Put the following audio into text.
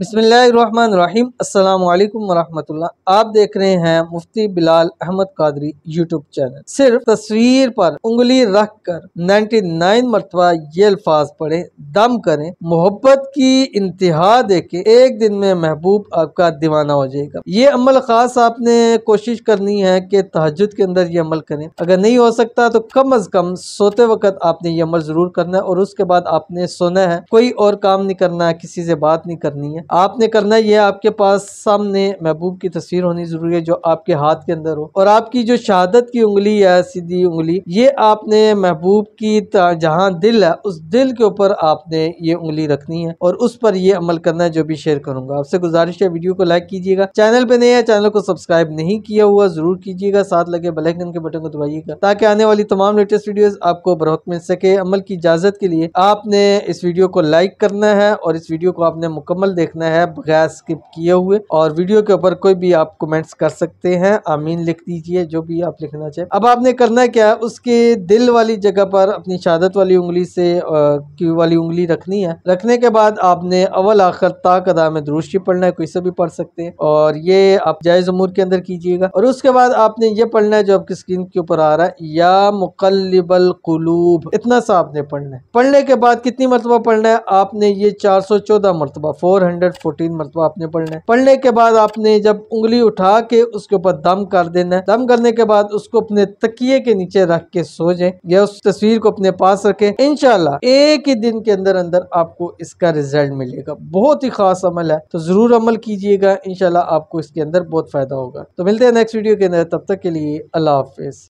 बसमीम अल्लाम वरहमल आप देख रहे हैं मुफ्ती बिलाल अहमद कादरी यूट्यूब चैनल सिर्फ तस्वीर पर उंगली रख कर नाइन्टी नाइन मरतबा ये अल्फाज पढ़े दम करें मोहब्बत की इंतहा देखे एक दिन में महबूब आपका दीवाना हो जाएगा ये अमल खास आपने कोशिश करनी है कि तहजद के अंदर ये अमल करें अगर नहीं हो सकता तो कम अज कम सोते वक्त आपने ये अमल जरूर करना है और उसके बाद आपने सोना है कोई और काम नहीं करना है किसी से बात नहीं करनी है आपने करना यह आपके पास सामने महबूब की तस्वीर होनी ज़रूरी है जो आपके हाथ के अंदर हो और आपकी जो शहादत की उंगली या सीधी उंगली ये आपने महबूब की जहाँ दिल है उस दिल के ऊपर आपने ये उंगली रखनी है और उस पर ये अमल करना है जो भी शेयर करूंगा आपसे गुजारिश है वीडियो को लाइक कीजिएगा चैनल पे नए हैं चैनल को सब्सक्राइब नहीं किया हुआ जरूर कीजिएगा साथ लगे बेलाइकन के बटन को दबाइएगा ताकि आने वाली तमाम लेटेस्ट वीडियो आपको बरहक मिल सके अमल की इजाजत के लिए आपने इस वीडियो को लाइक करना है और इस वीडियो को आपने मुकम्मल देखना रखना है बगैर स्किप किए हुए और वीडियो के ऊपर कोई भी आप कमेंट्स कर सकते हैं आमीन लिख दीजिए जो भी आप लिखना चाहें अब आपने करना क्या है उसके दिल वाली जगह पर अपनी शहादत वाली उंगली से क्यू वाली उंगली रखनी है रखने के बाद आपने अवल आखिर ताक अदा में दुरुस्ती पढ़ना है कोई से भी पढ़ सकते हैं और ये आप जायज उमूर के अंदर कीजिएगा और उसके बाद आपने ये पढ़ना है जो आपकी स्क्रीन के ऊपर आ रहा है या मुकलबल कलूब इतना सा आपने पढ़ना है पढ़ने के बाद कितनी मरतबा पढ़ना है आपने ये चार सौ चौदह मरतबा फोर हंड्रेड हंड्रेड फोर्टीन मरतबा आपने पढ़ना है पढ़ने के बाद आपने जब उंगली उठा के उसके ऊपर दम कर देना है दम करने के बाद उसको अपने तकिए के नीचे रख के सो जाए या उस तस्वीर को अपने पास रखे इनशाला एक ही दिन के अंदर अंदर आपको इसका रिजल्ट मिलेगा बहुत ही खास अमल है तो जरूर अमल कीजिएगा इनशाला आपको इसके अंदर बहुत फायदा होगा तो मिलते हैं नेक्स्ट वीडियो के अंदर तब तक के लिए अल्लाह हाफिज